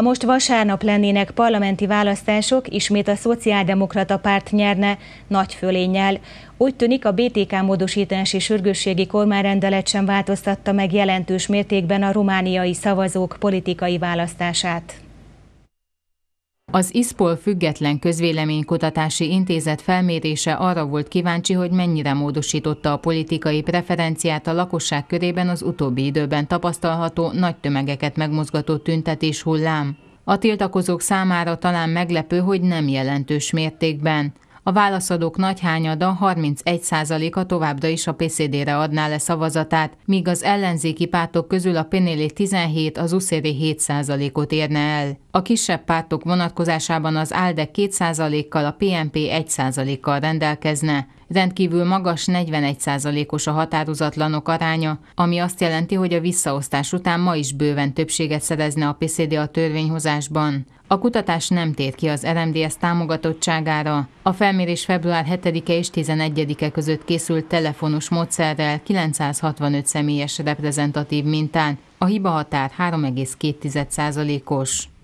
Ha most vasárnap lennének parlamenti választások, ismét a Szociáldemokrata Párt nyerne nagy fölénnyel. Úgy tűnik a BTK módosítási sürgősségi kormányrendelet sem változtatta meg jelentős mértékben a romániai szavazók politikai választását. Az ISPOL független közvéleménykutatási intézet felmérése arra volt kíváncsi, hogy mennyire módosította a politikai preferenciát a lakosság körében az utóbbi időben tapasztalható nagy tömegeket megmozgató tüntetés hullám. A tiltakozók számára talán meglepő, hogy nem jelentős mértékben. A válaszadók nagy hányada 31%-a továbbra is a PCD-re adná le szavazatát, míg az ellenzéki pártok közül a Penélé 17, az Uszéri 7%-ot érne el. A kisebb pártok vonatkozásában az ALDE 2%-kal, a PNP 1%-kal rendelkezne, rendkívül magas 41%-os a határozatlanok aránya, ami azt jelenti, hogy a visszaosztás után ma is bőven többséget szerezne a PCD a törvényhozásban. A kutatás nem tér ki az RMDS támogatottságára. A felmérés február 7-e és 11-e között készült telefonos módszerrel 965 személyes reprezentatív mintán. A hiba határ 3,2%-os.